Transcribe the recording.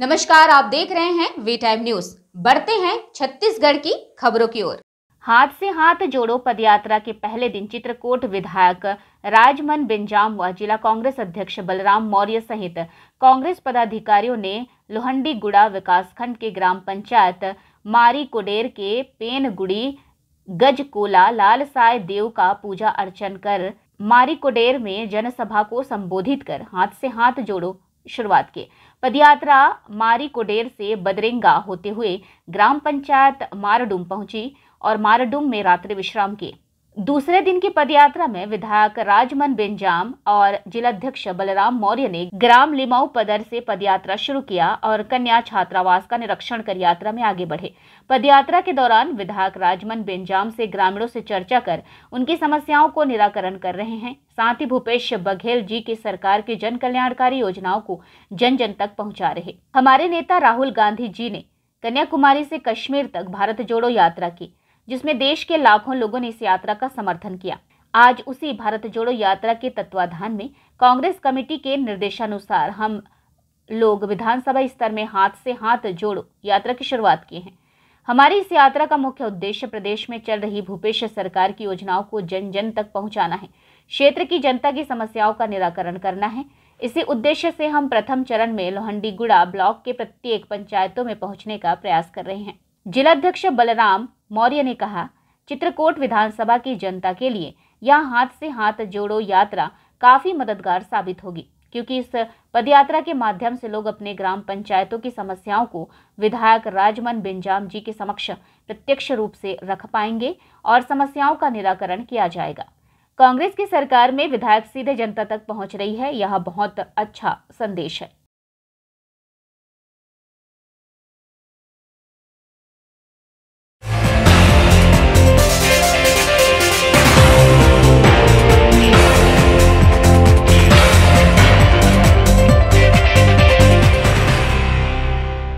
नमस्कार आप देख रहे हैं वी टाइम न्यूज बढ़ते हैं छत्तीसगढ़ की खबरों की ओर हाथ से हाथ जोड़ो पदयात्रा के पहले दिन चित्रकूट विधायक राजमन बिंजाम व जिला कांग्रेस अध्यक्ष बलराम मौर्य सहित कांग्रेस पदाधिकारियों ने लोहंडी गुड़ा विकासखंड के ग्राम पंचायत मारी कुडेर के पेनगुड़ी गजकोला लाल साय देव का पूजा अर्चन कर मारी कुडेर में जनसभा को संबोधित कर हाथ से हाथ जोड़ो शुरुआत की पदयात्रा मारी कोडेर से बदरेंगा होते हुए ग्राम पंचायत मारडूम पहुंची और मारडूम में रात्रि विश्राम किए दूसरे दिन की पदयात्रा में विधायक राजमन बेंजाम और जिलाध्यक्ष बलराम मौर्य ने ग्राम लिमाऊ पदर से पदयात्रा शुरू किया और कन्या छात्रावास का निरीक्षण कर यात्रा में आगे बढ़े पदयात्रा के दौरान विधायक राजमन बेंजाम से ग्रामीणों से चर्चा कर उनकी समस्याओं को निराकरण कर रहे हैं साथ ही भूपेश बघेल जी की सरकार की जन कल्याणकारी योजनाओं को जन जन तक पहुँचा रहे हमारे नेता राहुल गांधी जी ने कन्याकुमारी से कश्मीर तक भारत जोड़ो यात्रा की जिसमें देश के लाखों लोगों ने इस यात्रा का समर्थन किया आज उसी भारत जोड़ो यात्रा के तत्वाधान में कांग्रेस कमेटी के निर्देशानुसार हम लोग विधानसभा स्तर में हाथ से हाथ जोड़ो यात्रा की शुरुआत की है हमारी इस यात्रा का मुख्य उद्देश्य प्रदेश में चल रही भूपेश सरकार की योजनाओं को जन जन तक पहुंचाना है क्षेत्र की जनता की समस्याओं का निराकरण करना है इसी उद्देश्य से हम प्रथम चरण में लोहंडीगुड़ा ब्लॉक के प्रत्येक पंचायतों में पहुंचने का प्रयास कर रहे हैं जिलाध्यक्ष बलराम मौर्य ने कहा चित्रकोट विधानसभा की जनता के लिए यह हाथ से हाथ जोड़ो यात्रा काफी मददगार साबित होगी क्योंकि इस पदयात्रा के माध्यम से लोग अपने ग्राम पंचायतों की समस्याओं को विधायक राजमन बेंजाम जी के समक्ष प्रत्यक्ष रूप से रख पाएंगे और समस्याओं का निराकरण किया जाएगा कांग्रेस की सरकार में विधायक सीधे जनता तक पहुंच रही है यह बहुत अच्छा संदेश है